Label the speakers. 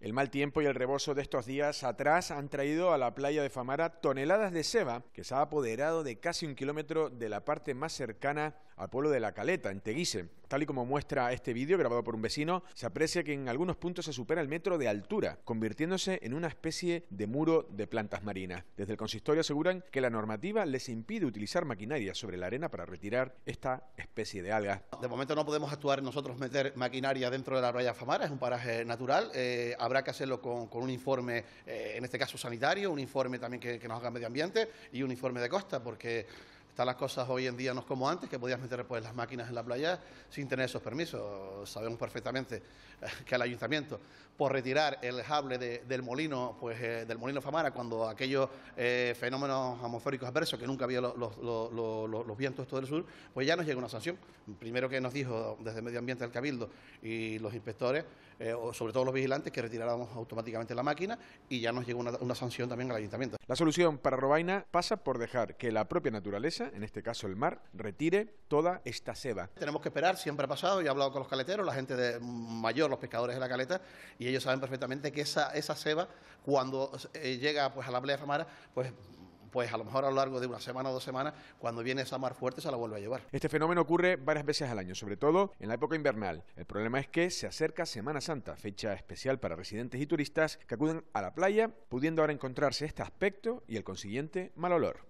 Speaker 1: El mal tiempo y el reboso de estos días atrás han traído a la playa de Famara toneladas de seba que se ha apoderado de casi un kilómetro de la parte más cercana al pueblo de La Caleta, en Teguise. Tal y como muestra este vídeo grabado por un vecino, se aprecia que en algunos puntos se supera el metro de altura, convirtiéndose en una especie de muro de plantas marinas. Desde el consistorio aseguran que la normativa les impide utilizar maquinaria sobre la arena para retirar esta especie de algas.
Speaker 2: De momento no podemos actuar nosotros meter maquinaria dentro de la Raya Famara, es un paraje natural, eh, habrá que hacerlo con, un informe, eh, en este caso sanitario, un informe también que, que nos haga medio ambiente y un informe de costa, porque las cosas hoy en día no es como antes, que podías meter pues, las máquinas en la playa sin tener esos permisos. Sabemos perfectamente eh, que el ayuntamiento, por retirar el jable del molino, pues eh, del molino Famara, cuando aquellos eh, fenómenos atmosféricos adversos, que nunca había los, vientos todo del sur, pues ya nos llega una sanción. Primero que nos dijo desde Medio Ambiente el Cabildo y los inspectores, o sobre todo los vigilantes, que retiráramos automáticamente la máquina y ya nos llegó una sanción también al ayuntamiento. La
Speaker 1: solución para Robaina pasa por dejar que la propia naturaleza en este caso el mar, retire toda esta
Speaker 2: ceba. Tenemos que esperar, siempre ha pasado, yo he hablado con los caleteros, la gente de mayor, los pescadores de la caleta, y ellos saben perfectamente que esa, esa ceba, cuando eh, llega pues, a la playa de Famara, pues pues a lo mejor a lo largo de una semana o dos semanas, cuando viene esa mar fuerte se la vuelve a llevar.
Speaker 1: Este fenómeno ocurre varias veces al año, sobre todo en la época invernal. El problema es que se acerca Semana Santa, fecha especial para residentes y turistas que acuden a la playa, pudiendo ahora encontrarse este aspecto y el consiguiente mal olor.